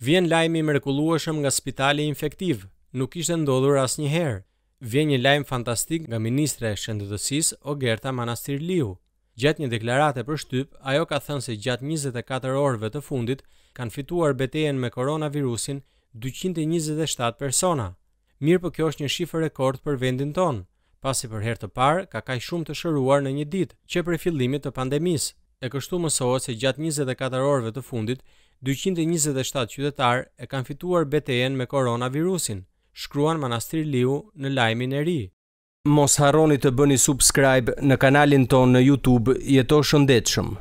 Vjen lajmi mrekullueshëm nga spitali infektiv. Nuk ishte ndodhur asnjëherë. Vjen një lajm fantastik nga ministra e shëndetësisë Ogerta Manastirliu. Gjatë një deklarate për shtyp, ajo ka thënë se gjatë 24 orëve të fundit kanë fituar betejën me koronavirusin 227 persona. Mirë po kjo është një shifër rekord për vendin tonë, pasi për herë të parë ka kaj shumë të shëruar në një ditë që për fillimit të pandemisë. E kështu mësohet se gjatë 24 orëve të fundit 227 qytetarë e kanë fituar betejen me koronavirusin, shkruan Manastir Liu në lajmin e ri. Mos harroni të bëni subscribe në kanalin tonë në YouTube, jeto shëndetshëm.